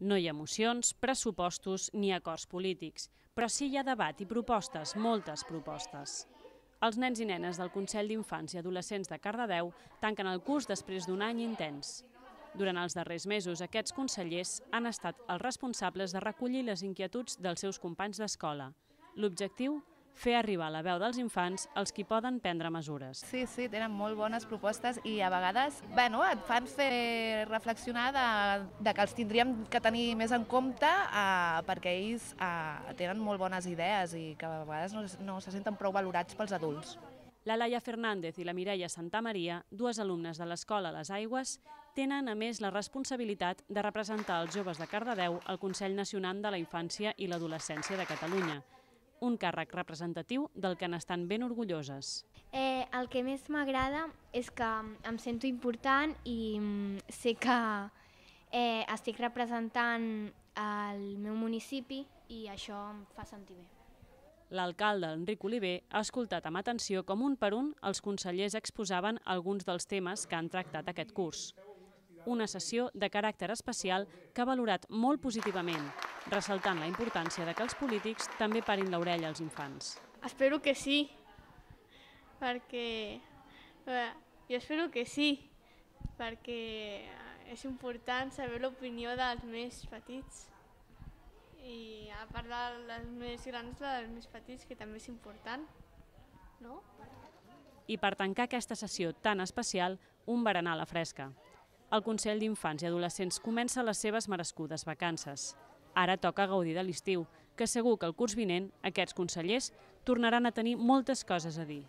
No hi ha mocions, pressupostos ni acords polítics, però sí hi ha debat i propostes, moltes propostes. Els nens i nenes del Consell d'Infants i Adolescents de Cardedeu tanquen el curs després d'un any intens. Durant els darrers mesos, aquests consellers han estat els responsables de recollir les inquietuds dels seus companys d'escola. L'objectiu? fer arribar la veu dels infants els qui poden prendre mesures. Sí, sí, tenen molt bones propostes i a vegades bueno, et fan fer reflexionar de, de que els tindríem que tenir més en compte eh, perquè ells eh, tenen molt bones idees i que a vegades no, no se senten prou valorats pels adults. La Laia Fernández i la Mireia Maria, dues alumnes de l'escola Les Aigües, tenen a més la responsabilitat de representar els joves de Cardedeu al Consell Nacional de la Infància i l'Adolescència de Catalunya, un càrrec representatiu del que n'estan ben orgulloses. Eh, el que més m'agrada és que em sento important i mm, sé que eh, estic representant el meu municipi i això em fa sentir bé. L'alcalde Enric Oliver ha escoltat amb atenció com un per un els consellers exposaven alguns dels temes que han tractat aquest curs. Una sessió de caràcter especial que ha valorat molt positivament ressaltant la importància de que els polítics també parin l'orella als infants. Espero que sí, perquè... Eh, jo espero que sí, perquè és important saber l'opinió dels més petits i a part dels més grans, dels més petits, que també és important, no? I per tancar aquesta sessió tan especial, un berenar a la fresca. El Consell d'Infants i Adolescents comença les seves merescudes vacances. Ara toca gaudir de l'estiu, que segur que el curs vinent aquests consellers tornaran a tenir moltes coses a dir.